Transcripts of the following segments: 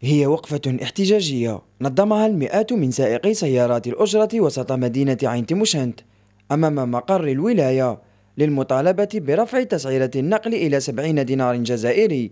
هي وقفة احتجاجية نظمها المئات من سائقي سيارات الأجرة وسط مدينة عين تيموشنت أمام مقر الولاية للمطالبة برفع تسعيرة النقل إلى 70 دينار جزائري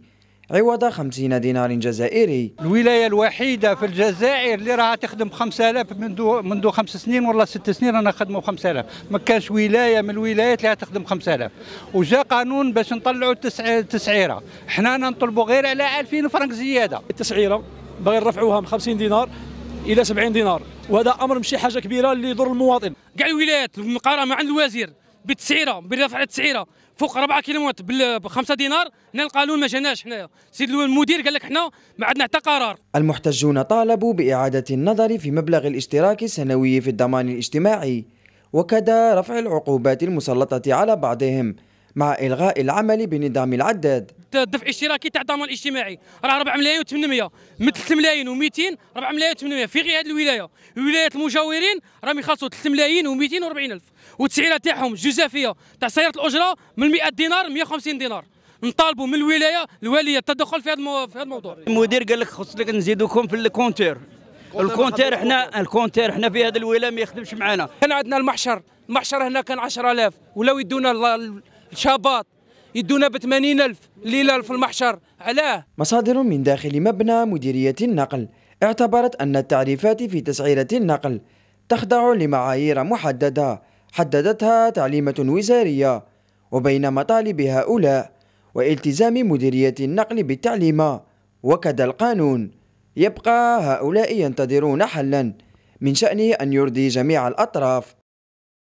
عوض 50 دينار جزائري الولاية الوحيدة في الجزائر اللي راها تخدم 5000 منذ منذ خمس سنين ولا ست سنين أنا خدموا 5000 ما كانش ولاية من الولايات اللي تخدم 5000 وجا قانون باش نطلعوا التسعيرة حنا نطلبوا غير على 2000 فرنك زيادة التسعيرة باغي نرفعوها من 50 دينار إلى 70 دينار وهذا أمر ماشي حاجة كبيرة اللي يضر المواطن كاع الولايات المقارنة مع عند الوزير بالتسعيره برفع التسعيره فوق 4 كيلومتر ب 5 دينار هنا القانون ما جاناش حنايا سيد المدير قال لك حنا ما عندنا حتى قرار المحتجون طالبوا باعاده النظر في مبلغ الاشتراك السنوي في الضمان الاجتماعي وكذا رفع العقوبات المسلطه على بعضهم مع الغاء العمل بنظام العداد الدفع الاشتراكي تاع الضمان الاجتماعي راه 4 ملايين و800 من 3 ملايين و200 4 ملايين و800 في غير هذه الولايه الولايات المجاورين راهم يخلصوا 3 ملايين و240 الف والتسعيره تاعهم الجزافيه تاع سياره الاجره من 100 دينار 150 دينار نطالبوا من الولايه الواليه التدخل في هذا في هذا الموضوع المدير قال لك خص لك نزيدوكم في الكونتير الكونتير حنا الكونتير حنا في هذا الولايه ما يخدمش معنا كان عندنا المحشر المحشر هنا كان 10000 ولاو يدونا الشابات يدونا ب 80000 ليله في المحشر علاه مصادر من داخل مبنى مديريه النقل اعتبرت ان التعريفات في تسعيره النقل تخضع لمعايير محدده حددتها تعليمه وزاريه وبين مطالب هؤلاء والتزام مديريه النقل بالتعليم وكذا القانون يبقى هؤلاء ينتظرون حلا من شأنه أن يرضي جميع الأطراف